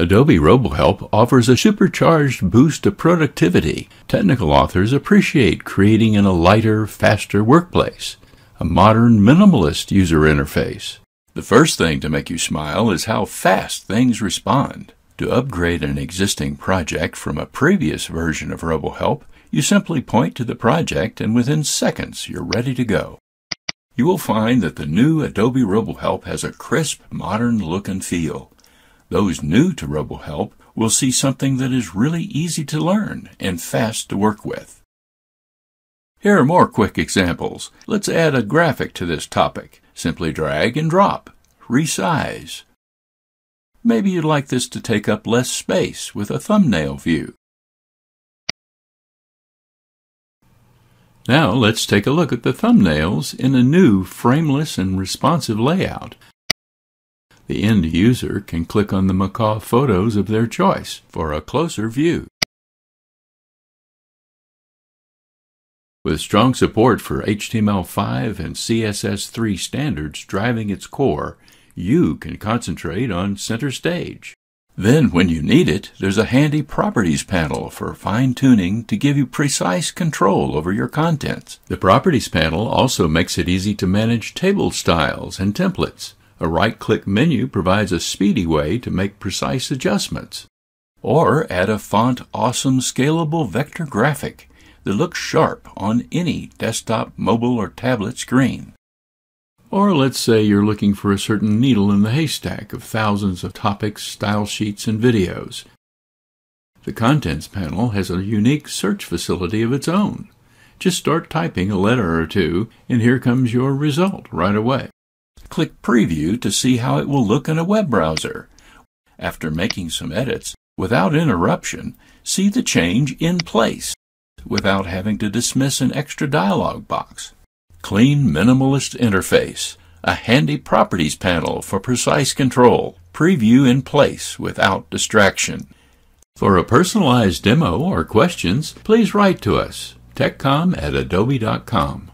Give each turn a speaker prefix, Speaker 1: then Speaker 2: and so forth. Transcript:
Speaker 1: Adobe RoboHelp offers a supercharged boost to productivity. Technical authors appreciate creating in a lighter, faster workplace, a modern minimalist user interface. The first thing to make you smile is how fast things respond. To upgrade an existing project from a previous version of RoboHelp, you simply point to the project and within seconds you're ready to go. You will find that the new Adobe RoboHelp has a crisp, modern look and feel. Those new to RoboHelp will see something that is really easy to learn and fast to work with. Here are more quick examples. Let's add a graphic to this topic. Simply drag and drop. Resize. Maybe you'd like this to take up less space with a thumbnail view. Now let's take a look at the thumbnails in a new frameless and responsive layout. The end user can click on the macaw photos of their choice for a closer view. With strong support for HTML5 and CSS3 standards driving its core, you can concentrate on center stage. Then, when you need it, there's a handy Properties panel for fine-tuning to give you precise control over your contents. The Properties panel also makes it easy to manage table styles and templates. A right-click menu provides a speedy way to make precise adjustments. Or add a font awesome scalable vector graphic that looks sharp on any desktop, mobile, or tablet screen. Or let's say you're looking for a certain needle in the haystack of thousands of topics, style sheets, and videos. The Contents panel has a unique search facility of its own. Just start typing a letter or two, and here comes your result right away. Click Preview to see how it will look in a web browser. After making some edits, without interruption, see the change in place without having to dismiss an extra dialog box. Clean Minimalist Interface a handy properties panel for precise control, preview in place without distraction. For a personalized demo or questions, please write to us, techcom at adobe.com.